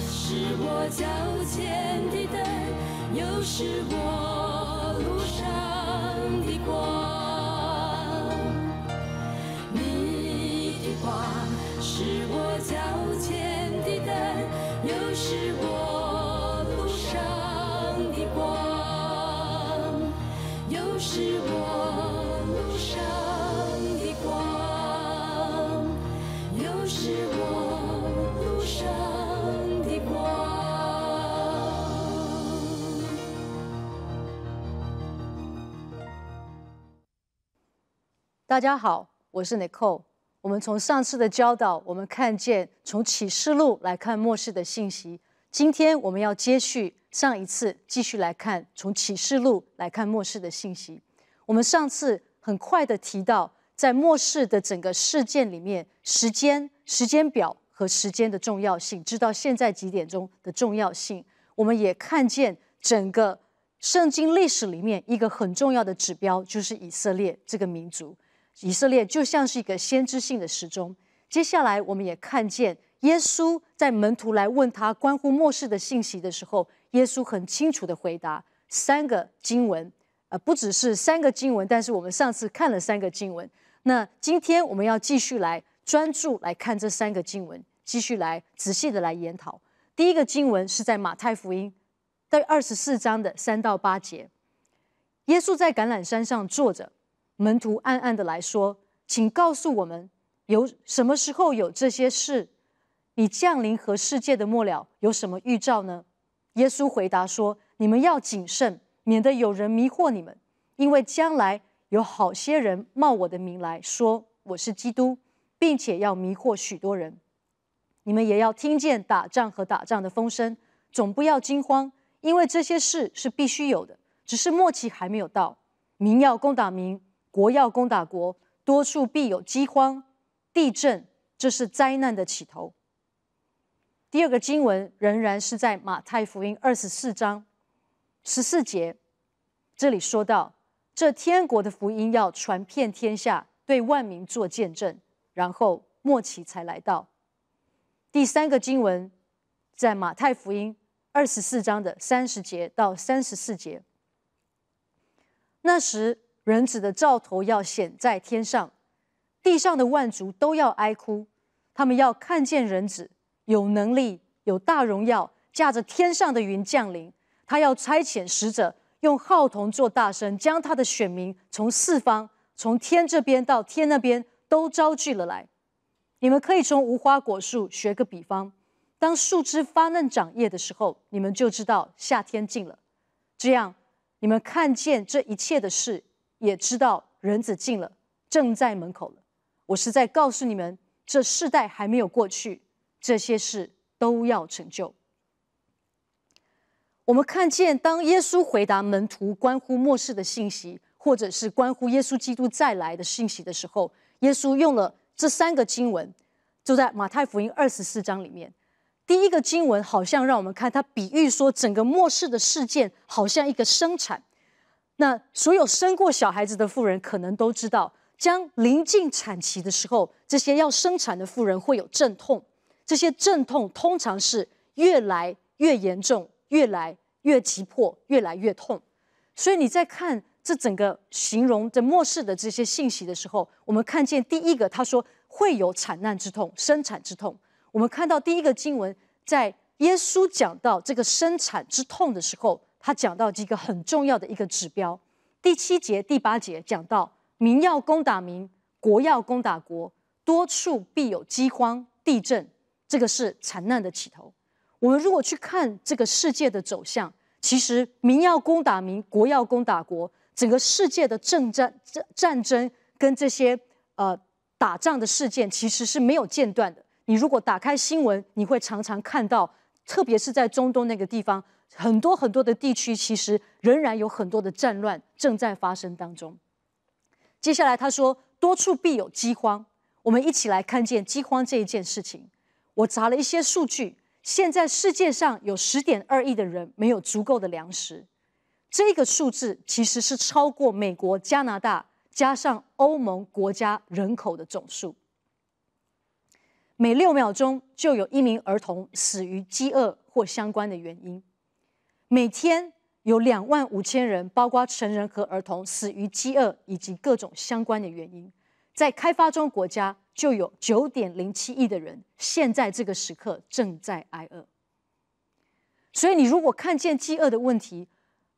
是我脚前的灯，又是我路上的光。大家好，我是 Nicole。我们从上次的教导，我们看见从启示录来看末世的信息。今天我们要接续上一次，继续来看从启示录来看末世的信息。我们上次很快的提到，在末世的整个事件里面，时间、时间表和时间的重要性，知道现在几点钟的重要性。我们也看见整个圣经历史里面一个很重要的指标，就是以色列这个民族。以色列就像是一个先知性的时钟。接下来，我们也看见耶稣在门徒来问他关乎末世的信息的时候，耶稣很清楚的回答三个经文。呃，不只是三个经文，但是我们上次看了三个经文。那今天我们要继续来专注来看这三个经文，继续来仔细的来研讨。第一个经文是在马太福音第二十四章的三到八节。耶稣在橄榄山上坐着。门徒暗暗的来说：“请告诉我们，有什么时候有这些事？你降临和世界的末了有什么预兆呢？”耶稣回答说：“你们要谨慎，免得有人迷惑你们，因为将来有好些人冒我的名来说我是基督，并且要迷惑许多人。你们也要听见打仗和打仗的风声，总不要惊慌，因为这些事是必须有的，只是末期还没有到。民要攻打民。”国要攻打国，多处必有饥荒、地震，这是灾难的起头。第二个经文仍然是在马太福音二十四章十四节，这里说到，这天国的福音要传遍天下，对万民做见证，然后末期才来到。第三个经文在马太福音二十四章的三十节到三十四节，那时。人子的兆头要显在天上，地上的万族都要哀哭。他们要看见人子有能力、有大荣耀，驾着天上的云降临。他要差遣使者，用号筒做大声，将他的选民从四方、从天这边到天那边都招聚了来。你们可以从无花果树学个比方：当树枝发嫩长叶的时候，你们就知道夏天近了。这样，你们看见这一切的事。也知道人子近了，正在门口了。我是在告诉你们，这世代还没有过去，这些事都要成就。我们看见，当耶稣回答门徒关乎末世的信息，或者是关乎耶稣基督再来的信息的时候，耶稣用了这三个经文，就在马太福音二十四章里面。第一个经文好像让我们看，他比喻说整个末世的事件好像一个生产。那所有生过小孩子的妇人可能都知道，将临近产期的时候，这些要生产的妇人会有阵痛，这些阵痛通常是越来越严重、越来越急迫、越来越痛。所以你在看这整个形容这末世的这些信息的时候，我们看见第一个，他说会有产难之痛、生产之痛。我们看到第一个经文，在耶稣讲到这个生产之痛的时候。他讲到几个很重要的一个指标，第七节、第八节讲到民要攻打民，国要攻打国，多处必有饥荒、地震，这个是惨难的起头。我们如果去看这个世界的走向，其实民要攻打民，国要攻打国，整个世界的政战、战战争跟这些呃打仗的事件，其实是没有间断的。你如果打开新闻，你会常常看到，特别是在中东那个地方。很多很多的地区，其实仍然有很多的战乱正在发生当中。接下来，他说：“多处必有饥荒。”我们一起来看见饥荒这一件事情。我查了一些数据，现在世界上有十点二亿的人没有足够的粮食。这个数字其实是超过美国、加拿大加上欧盟国家人口的总数。每六秒钟就有一名儿童死于饥饿或相关的原因。每天有两万五千人，包括成人和儿童，死于饥饿以及各种相关的原因。在开发中国家，就有九点零七亿的人现在这个时刻正在挨饿。所以，你如果看见饥饿的问题，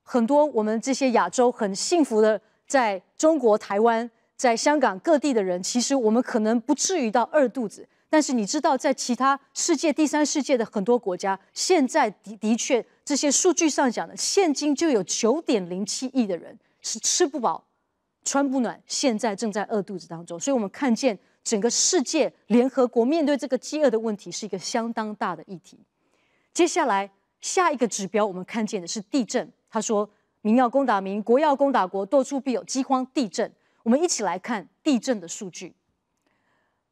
很多我们这些亚洲很幸福的，在中国、台湾、在香港各地的人，其实我们可能不至于到饿肚子。但是你知道，在其他世界第三世界的很多国家，现在的的确这些数据上讲的，现今就有九点零七亿的人是吃不饱、穿不暖，现在正在饿肚子当中。所以我们看见整个世界，联合国面对这个饥饿的问题是一个相当大的议题。接下来下一个指标，我们看见的是地震。他说：“民要攻打民，国要攻打国，多处必有饥荒、地震。”我们一起来看地震的数据。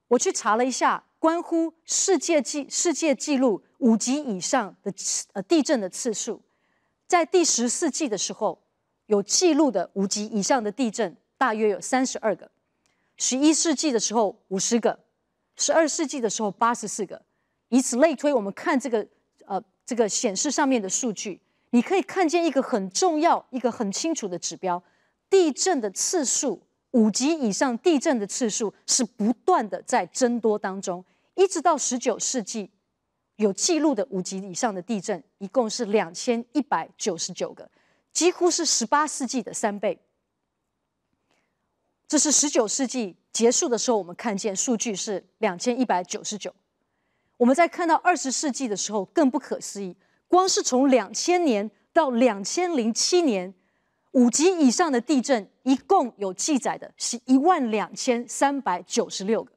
我去查了一下，关乎世界纪世界纪录五级以上的呃地震的次数，在第十四季纪的时候，有记录的五级以上的地震大约有三十二个；十一世纪的时候五十个；十二世纪的时候八十四个。以此类推，我们看这个呃这个显示上面的数据，你可以看见一个很重要、一个很清楚的指标：地震的次数。五级以上地震的次数是不断的在增多当中，一直到十九世纪，有记录的五级以上的地震一共是两千一百九十九个，几乎是十八世纪的三倍。这是十九世纪结束的时候，我们看见数据是两千一百九十九。我们在看到二十世纪的时候，更不可思议，光是从两千年到两千零七年。五级以上的地震一共有记载的是一万两千三百九十六个，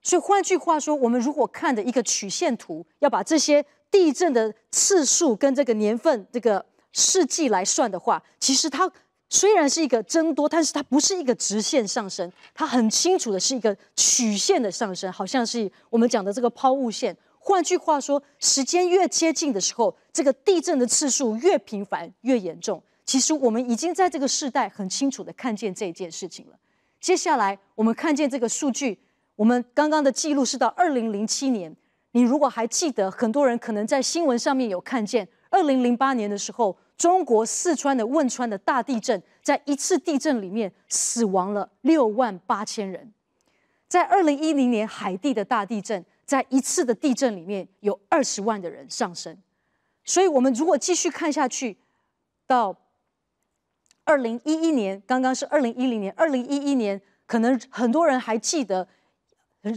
所以换句话说，我们如果看的一个曲线图，要把这些地震的次数跟这个年份、这个世纪来算的话，其实它虽然是一个增多，但是它不是一个直线上升，它很清楚的是一个曲线的上升，好像是我们讲的这个抛物线。换句话说，时间越接近的时候，这个地震的次数越频繁、越严重。其实我们已经在这个世代很清楚的看见这件事情了。接下来我们看见这个数据，我们刚刚的记录是到二零零七年。你如果还记得，很多人可能在新闻上面有看见，二零零八年的时候，中国四川的汶川的大地震，在一次地震里面死亡了六万八千人。在二零一零年海地的大地震，在一次的地震里面有二十万的人上升。所以，我们如果继续看下去，到二零一一年，刚刚是二零一零年，二零一一年，可能很多人还记得，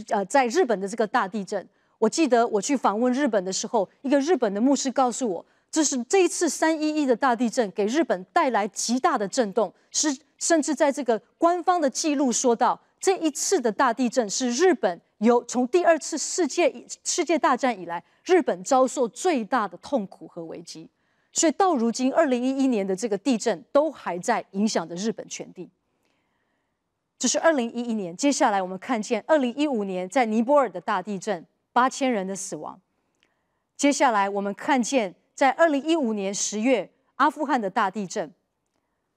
呃，在日本的这个大地震。我记得我去访问日本的时候，一个日本的牧师告诉我，这是这一次三一一的大地震给日本带来极大的震动，是甚至在这个官方的记录说到，这一次的大地震是日本有从第二次世界世界大战以来，日本遭受最大的痛苦和危机。所以到如今，二零一一年的这个地震都还在影响着日本全地。这是二零一一年。接下来我们看见二零一五年在尼泊尔的大地震，八千人的死亡。接下来我们看见在二零一五年十月阿富汗的大地震，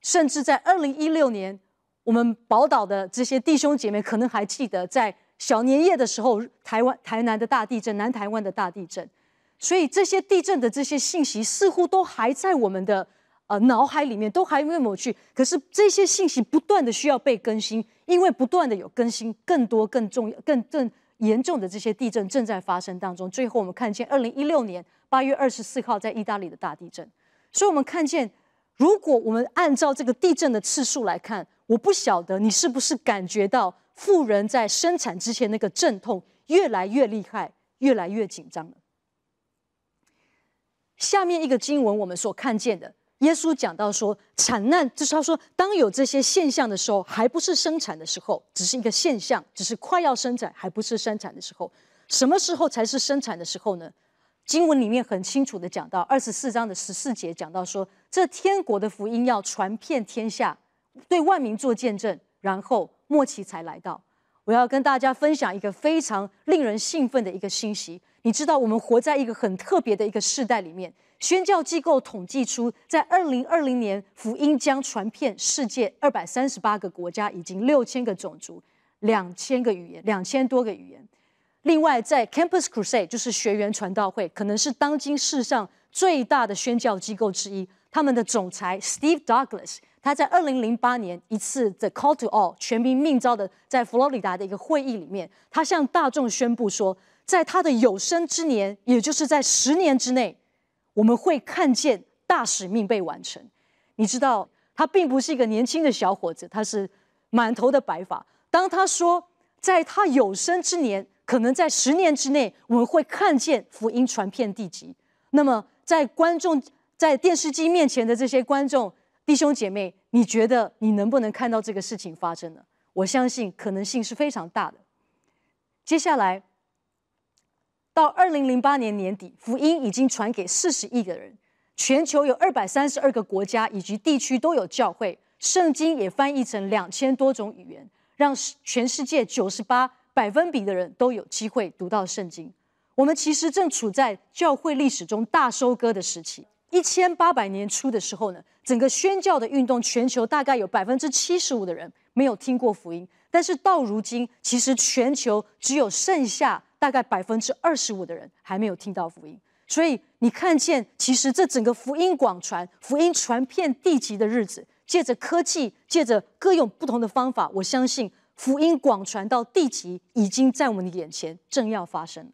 甚至在二零一六年，我们宝岛的这些弟兄姐妹可能还记得，在小年夜的时候，台湾台南的大地震，南台湾的大地震。所以这些地震的这些信息似乎都还在我们的呃脑海里面，都还没抹去。可是这些信息不断的需要被更新，因为不断的有更新更多、更重、更更严重的这些地震正在发生当中。最后我们看见二零一六年八月二十四号在意大利的大地震。所以我们看见，如果我们按照这个地震的次数来看，我不晓得你是不是感觉到富人在生产之前那个阵痛越来越厉害，越来越紧张了。下面一个经文，我们所看见的，耶稣讲到说，产难就是他说，当有这些现象的时候，还不是生产的时候，只是一个现象，只是快要生产，还不是生产的时候。什么时候才是生产的时候呢？经文里面很清楚的讲到，二十四章的十四节讲到说，这天国的福音要传遍天下，对万民做见证，然后末期才来到。我要跟大家分享一个非常令人兴奋的一个信息。你知道，我们活在一个很特别的一个世代里面。宣教机构统计出，在二零二零年，福音将传遍世界二百三十八个国家，已经六千个种族，两千个语言，两千多个语言。另外，在 Campus Crusade 就是学员传道会，可能是当今世上最大的宣教机构之一。他们的总裁 Steve Douglas。他在二零零八年一次 The Call to All 全民命召的在佛罗里达的一个会议里面，他向大众宣布说，在他的有生之年，也就是在十年之内，我们会看见大使命被完成。你知道，他并不是一个年轻的小伙子，他是满头的白发。当他说在他有生之年，可能在十年之内，我们会看见福音传遍地极。那么，在观众在电视机面前的这些观众弟兄姐妹。你觉得你能不能看到这个事情发生呢？我相信可能性是非常大的。接下来，到二零零八年年底，福音已经传给四十亿个人，全球有二百三十二个国家以及地区都有教会，圣经也翻译成两千多种语言，让全世界九十八百分比的人都有机会读到圣经。我们其实正处在教会历史中大收割的时期。一千八百年初的时候呢，整个宣教的运动，全球大概有百分之七十五的人没有听过福音。但是到如今，其实全球只有剩下大概百分之二十五的人还没有听到福音。所以你看见，其实这整个福音广传、福音传遍地级的日子，借着科技，借着各用不同的方法，我相信福音广传到地级已经在我们的眼前，正要发生了。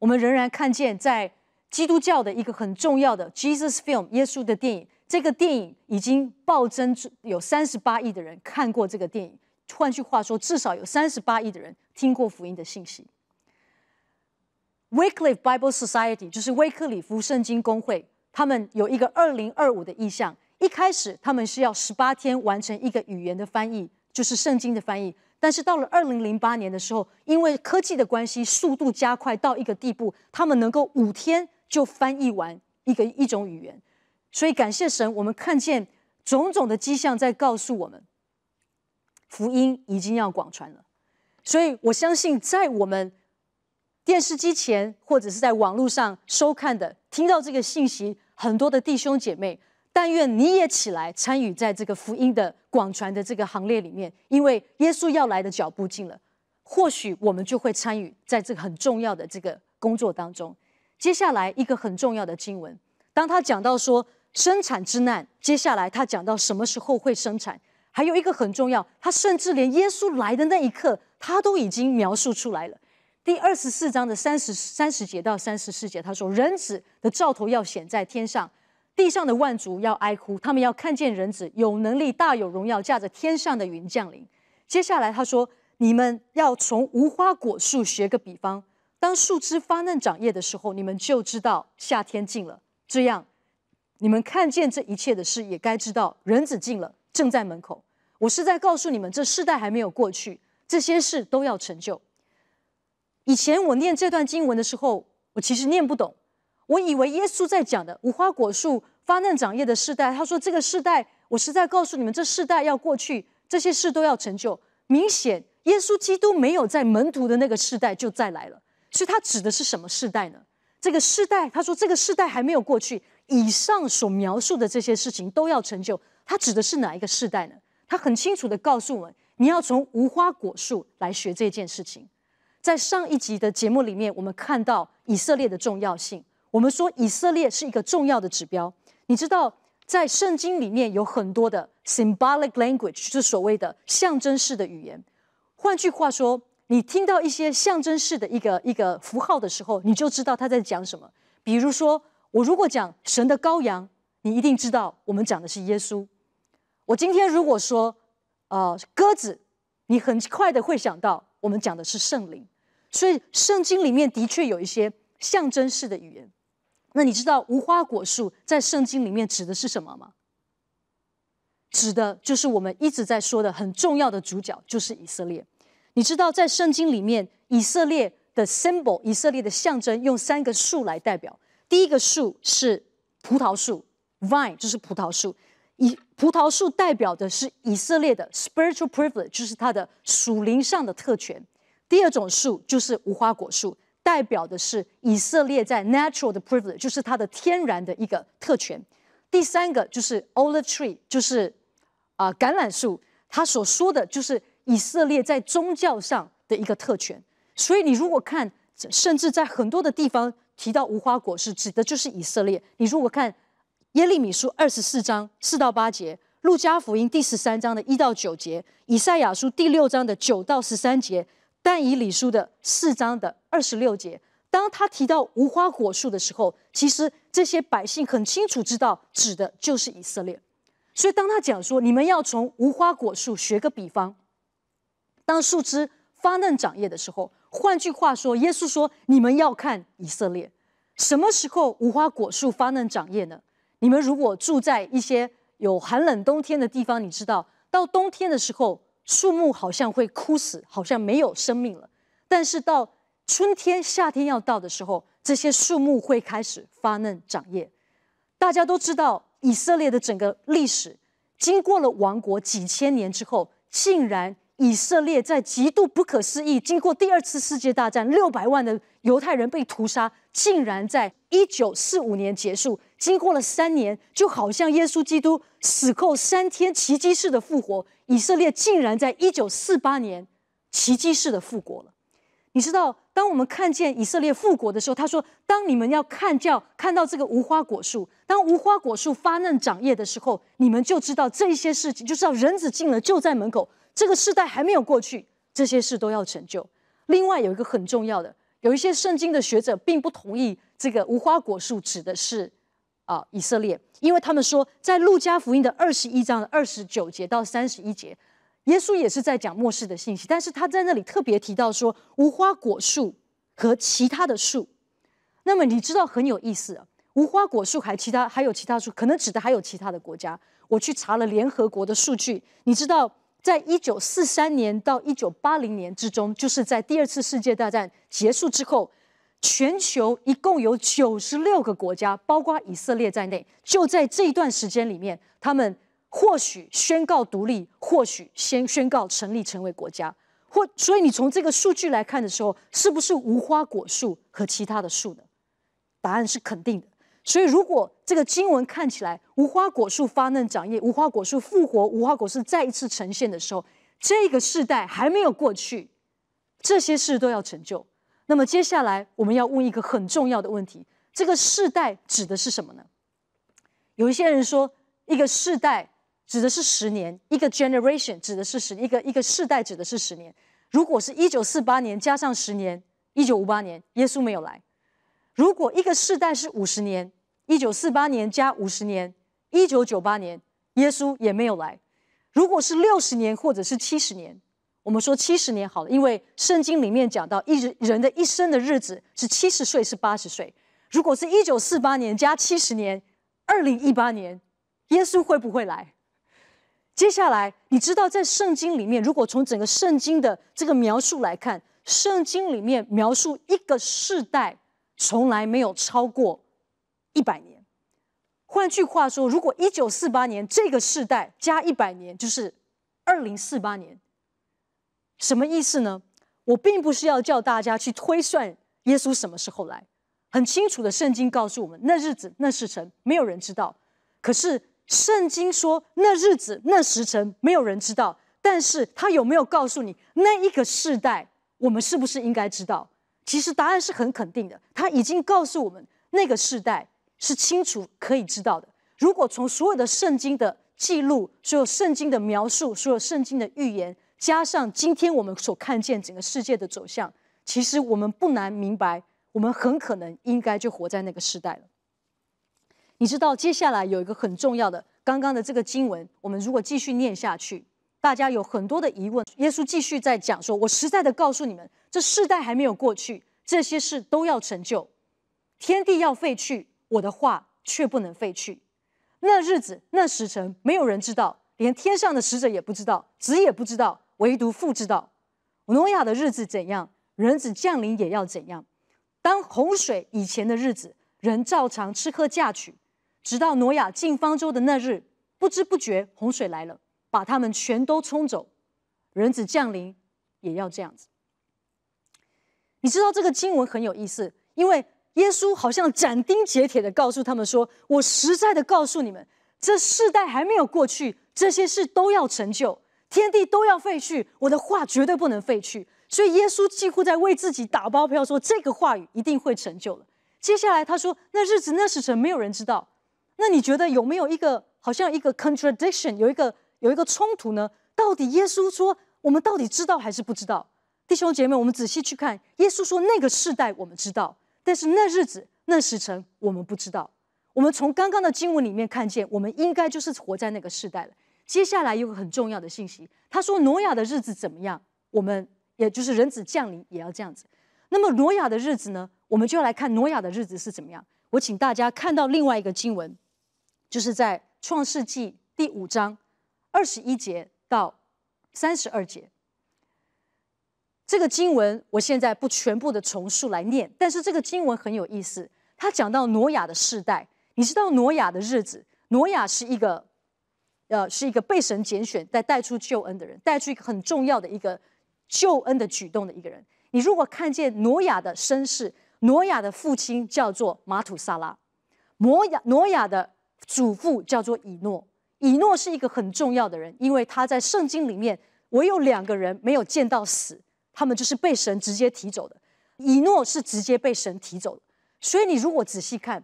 我们仍然看见在。基督教的一个很重要的 Jesus film 耶稣的电影，这个电影已经暴增有三十八亿的人看过这个电影。换句话说，至少有三十八亿的人听过福音的信息。Wake Live Bible Society 就是威克里夫圣经公会，他们有一个二零二五的意向。一开始，他们是要十八天完成一个语言的翻译，就是圣经的翻译。但是到了二零零八年的时候，因为科技的关系，速度加快到一个地步，他们能够五天。就翻译完一个一种语言，所以感谢神，我们看见种种的迹象在告诉我们，福音已经要广传了。所以我相信，在我们电视机前或者是在网络上收看的、听到这个信息，很多的弟兄姐妹，但愿你也起来参与在这个福音的广传的这个行列里面，因为耶稣要来的脚步近了，或许我们就会参与在这个很重要的这个工作当中。接下来一个很重要的经文，当他讲到说生产之难，接下来他讲到什么时候会生产，还有一个很重要，他甚至连耶稣来的那一刻，他都已经描述出来了。第二十四章的三十三十节到三十四节，他说，人子的兆头要显在天上，地上的万族要哀哭，他们要看见人子有能力、大有荣耀，驾着天上的云降临。接下来他说，你们要从无花果树学个比方。当树枝发嫩长叶的时候，你们就知道夏天近了。这样，你们看见这一切的事，也该知道人子近了，正在门口。我是在告诉你们，这世代还没有过去，这些事都要成就。以前我念这段经文的时候，我其实念不懂，我以为耶稣在讲的无花果树发嫩长叶的世代，他说这个世代，我是在告诉你们，这世代要过去，这些事都要成就。明显，耶稣基督没有在门徒的那个世代就再来了。所以，他指的是什么世代呢？这个世代，他说这个世代还没有过去。以上所描述的这些事情都要成就。他指的是哪一个世代呢？他很清楚的告诉我们，你要从无花果树来学这件事情。在上一集的节目里面，我们看到以色列的重要性。我们说以色列是一个重要的指标。你知道，在圣经里面有很多的 symbolic language，就是所谓的象征式的语言。换句话说。你听到一些象征式的一个一个符号的时候，你就知道他在讲什么。比如说，我如果讲神的羔羊，你一定知道我们讲的是耶稣。我今天如果说呃，鸽子，你很快的会想到我们讲的是圣灵。所以圣经里面的确有一些象征式的语言。那你知道无花果树在圣经里面指的是什么吗？指的就是我们一直在说的很重要的主角，就是以色列。你知道，在圣经里面，以色列的 symbol，以色列的象征，用三个树来代表。第一个树是葡萄树 （vine），就是葡萄树，以葡萄树代表的是以色列的 spiritual privilege，就是它的属灵上的特权。第二种树就是无花果树，代表的是以色列在 natural 的 privilege，就是它的天然的一个特权。第三个就是 olive tree，就是啊橄榄树，它所说的就是。以色列在宗教上的一个特权，所以你如果看，甚至在很多的地方提到无花果树，指的就是以色列。你如果看耶利米书二十四章四到八节，路加福音第十三章的一到九节，以赛亚书第六章的九到十三节，但以理书的四章的二十六节，当他提到无花果树的时候，其实这些百姓很清楚知道指的就是以色列。所以当他讲说，你们要从无花果树学个比方。当树枝发嫩长叶的时候，换句话说，耶稣说：“你们要看以色列什么时候无花果树发嫩长叶呢？”你们如果住在一些有寒冷冬天的地方，你知道，到冬天的时候，树木好像会枯死，好像没有生命了。但是到春天、夏天要到的时候，这些树木会开始发嫩长叶。大家都知道，以色列的整个历史，经过了王国几千年之后，竟然。以色列在极度不可思议，经过第二次世界大战，六百万的犹太人被屠杀，竟然在一九四五年结束，经过了三年，就好像耶稣基督死后三天，奇迹式的复活。以色列竟然在一九四八年奇迹式的复国了。你知道，当我们看见以色列复国的时候，他说：“当你们要看叫看到这个无花果树，当无花果树发嫩长叶的时候，你们就知道这些事情，就知道人子进了就在门口。”这个时代还没有过去，这些事都要成就。另外有一个很重要的，有一些圣经的学者并不同意这个无花果树指的是啊以色列，因为他们说在路加福音的二十一章的二十九节到三十一节，耶稣也是在讲末世的信息，但是他在那里特别提到说无花果树和其他的树。那么你知道很有意思啊，无花果树还其他还有其他树，可能指的还有其他的国家。我去查了联合国的数据，你知道。在一九四三年到一九八零年之中，就是在第二次世界大战结束之后，全球一共有九十六个国家，包括以色列在内，就在这一段时间里面，他们或许宣告独立，或许先宣告成立成为国家，或所以你从这个数据来看的时候，是不是无花果树和其他的树呢？答案是肯定的。所以，如果这个经文看起来无花果树发嫩长叶，无花果树复活，无花果树再一次呈现的时候，这个世代还没有过去，这些事都要成就。那么，接下来我们要问一个很重要的问题：这个世代指的是什么呢？有一些人说，一个世代指的是十年，一个 generation 指的是十一个一个世代指的是十年。如果是一九四八年加上十年，一九五八年，耶稣没有来。如果一个世代是五十年，一九四八年加五十年，一九九八年，耶稣也没有来。如果是六十年，或者是七十年，我们说七十年好了，因为圣经里面讲到一，人的一生的日子是七十岁是八十岁。如果是一九四八年加七十年，二零一八年，耶稣会不会来？接下来，你知道在圣经里面，如果从整个圣经的这个描述来看，圣经里面描述一个世代。从来没有超过一百年。换句话说，如果一九四八年这个世代加一百年就是二零四八年，什么意思呢？我并不是要叫大家去推算耶稣什么时候来。很清楚的，圣经告诉我们，那日子、那时辰，没有人知道。可是圣经说那日子、那时辰，没有人知道。但是他有没有告诉你，那一个世代，我们是不是应该知道？其实答案是很肯定的，他已经告诉我们那个时代是清楚可以知道的。如果从所有的圣经的记录、所有圣经的描述、所有圣经的预言，加上今天我们所看见整个世界的走向，其实我们不难明白，我们很可能应该就活在那个时代了。你知道，接下来有一个很重要的，刚刚的这个经文，我们如果继续念下去。大家有很多的疑问，耶稣继续在讲说：“我实在的告诉你们，这世代还没有过去，这些事都要成就。天地要废去，我的话却不能废去。那日子、那时辰，没有人知道，连天上的使者也不知道，子也不知道，唯独父知道。挪亚的日子怎样，人子降临也要怎样。当洪水以前的日子，人照常吃喝嫁娶，直到挪亚进方舟的那日，不知不觉洪水来了。”把他们全都冲走，人子降临也要这样子。你知道这个经文很有意思，因为耶稣好像斩钉截铁的告诉他们说：“我实在的告诉你们，这世代还没有过去，这些事都要成就，天地都要废去，我的话绝对不能废去。”所以耶稣几乎在为自己打包票，说这个话语一定会成就了。接下来他说：“那日子、那时辰，没有人知道。”那你觉得有没有一个好像一个 contradiction？有一个。有一个冲突呢？到底耶稣说，我们到底知道还是不知道？弟兄姐妹，我们仔细去看，耶稣说，那个世代我们知道，但是那日子、那时辰我们不知道。我们从刚刚的经文里面看见，我们应该就是活在那个世代了。接下来有个很重要的信息，他说：“挪亚的日子怎么样？”我们也就是人子降临也要这样子。那么挪亚的日子呢？我们就要来看挪亚的日子是怎么样。我请大家看到另外一个经文，就是在创世纪第五章。二十一节到三十二节，这个经文我现在不全部的重述来念，但是这个经文很有意思，他讲到挪亚的世代。你知道挪亚的日子，挪亚是一个，呃，是一个被神拣选在带出救恩的人，带出一个很重要的一个救恩的举动的一个人。你如果看见挪亚的身世，挪亚的父亲叫做马土萨拉，挪亚挪亚的祖父叫做以诺。以诺是一个很重要的人，因为他在圣经里面，唯有两个人没有见到死，他们就是被神直接提走的。以诺是直接被神提走的，所以你如果仔细看，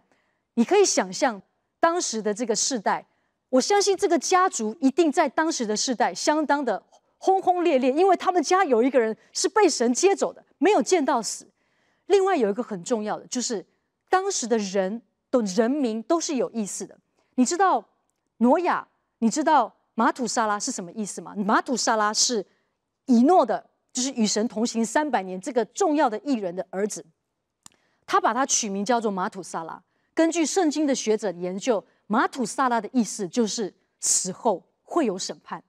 你可以想象当时的这个世代，我相信这个家族一定在当时的世代相当的轰轰烈烈，因为他们家有一个人是被神接走的，没有见到死。另外有一个很重要的，就是当时的人的人民都是有意思的，你知道。诺亚，你知道马土沙拉是什么意思吗？马土沙拉是以诺的，就是与神同行三百年这个重要的艺人的儿子，他把他取名叫做马土沙拉。根据圣经的学者研究，马土沙拉的意思就是死后会有审判。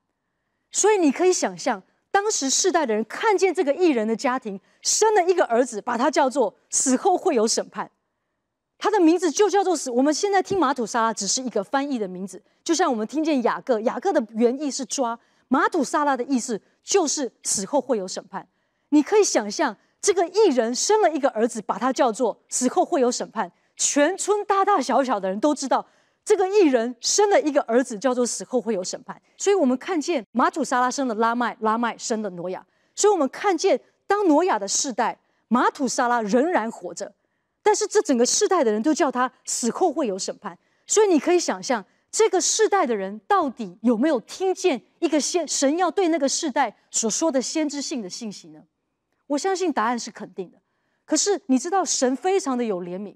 所以你可以想象，当时世代的人看见这个艺人的家庭生了一个儿子，把他叫做死后会有审判，他的名字就叫做死。我们现在听马土沙拉只是一个翻译的名字。就像我们听见雅各，雅各的原意是抓马土沙拉的意思，就是死后会有审判。你可以想象，这个艺人生了一个儿子，把他叫做死后会有审判。全村大大小小的人都知道，这个艺人生了一个儿子，叫做死后会有审判。所以我们看见马土沙拉生了拉麦，拉麦生了挪亚。所以我们看见，当挪亚的世代，马土沙拉仍然活着，但是这整个世代的人都叫他死后会有审判。所以你可以想象。这个世代的人到底有没有听见一个先神要对那个世代所说的先知性的信息呢？我相信答案是肯定的。可是你知道神非常的有怜悯，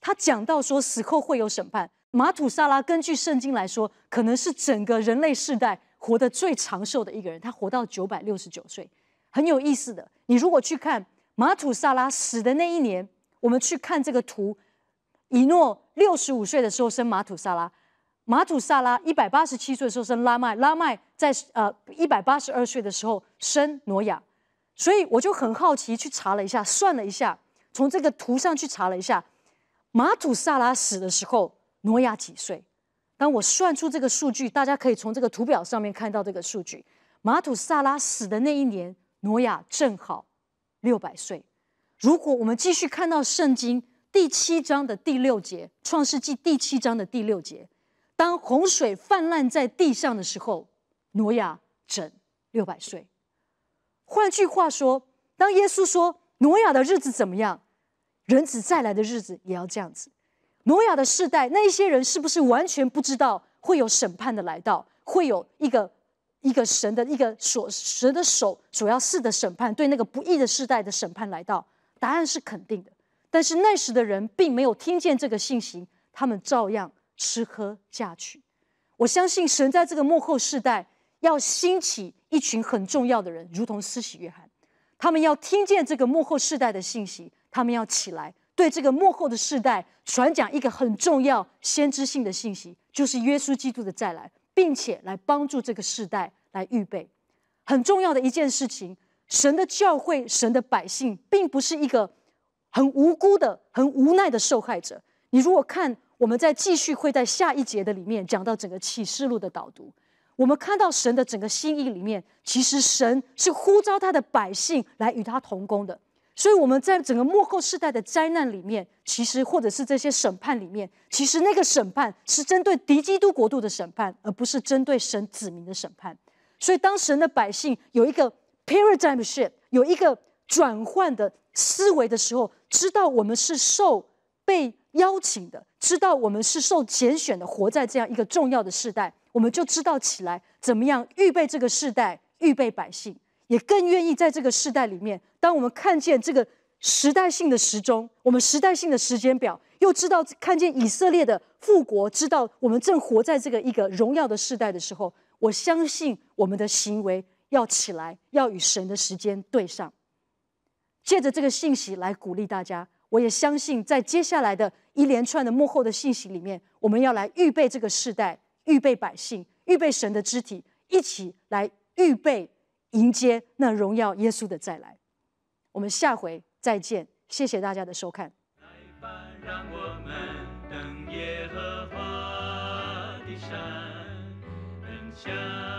他讲到说死后会有审判。马土萨拉根据圣经来说，可能是整个人类世代活得最长寿的一个人，他活到九百六十九岁。很有意思的，你如果去看马土萨拉死的那一年，我们去看这个图，以诺六十五岁的时候生马土萨拉。马祖萨拉一百八十七岁的时候生拉麦，拉麦在呃一百八十二岁的时候生挪亚，所以我就很好奇去查了一下，算了一下，从这个图上去查了一下，马祖萨拉死的时候挪亚几岁？当我算出这个数据，大家可以从这个图表上面看到这个数据，马祖萨拉死的那一年，挪亚正好六百岁。如果我们继续看到圣经第七章的第六节，《创世纪》第七章的第六节。当洪水泛滥在地上的时候，挪亚整六百岁。换句话说，当耶稣说挪亚的日子怎么样，人子再来的日子也要这样子。挪亚的世代，那一些人是不是完全不知道会有审判的来到，会有一个一个神的一个所神的手所要是的审判，对那个不义的世代的审判来到？答案是肯定的。但是那时的人并没有听见这个信息，他们照样。吃喝嫁娶，我相信神在这个幕后世代要兴起一群很重要的人，如同施洗约翰，他们要听见这个幕后世代的信息，他们要起来对这个幕后的世代传讲一个很重要先知性的信息，就是耶稣基督的再来，并且来帮助这个世代来预备很重要的一件事情。神的教会、神的百姓，并不是一个很无辜的、很无奈的受害者。你如果看。我们在继续会在下一节的里面讲到整个启示录的导读。我们看到神的整个心意里面，其实神是呼召他的百姓来与他同工的。所以我们在整个末后世代的灾难里面，其实或者是这些审判里面，其实那个审判是针对敌基督国度的审判，而不是针对神子民的审判。所以当神的百姓有一个 paradigm shift，有一个转换的思维的时候，知道我们是受。被邀请的，知道我们是受拣选的，活在这样一个重要的时代，我们就知道起来怎么样预备这个时代，预备百姓，也更愿意在这个时代里面。当我们看见这个时代性的时钟，我们时代性的时间表，又知道看见以色列的复国，知道我们正活在这个一个荣耀的时代的时候，我相信我们的行为要起来，要与神的时间对上。借着这个信息来鼓励大家。我也相信，在接下来的一连串的幕后的信息里面，我们要来预备这个时代，预备百姓，预备神的肢体，一起来预备迎接那荣耀耶稣的再来。我们下回再见，谢谢大家的收看。来吧，让我们耶和华的山，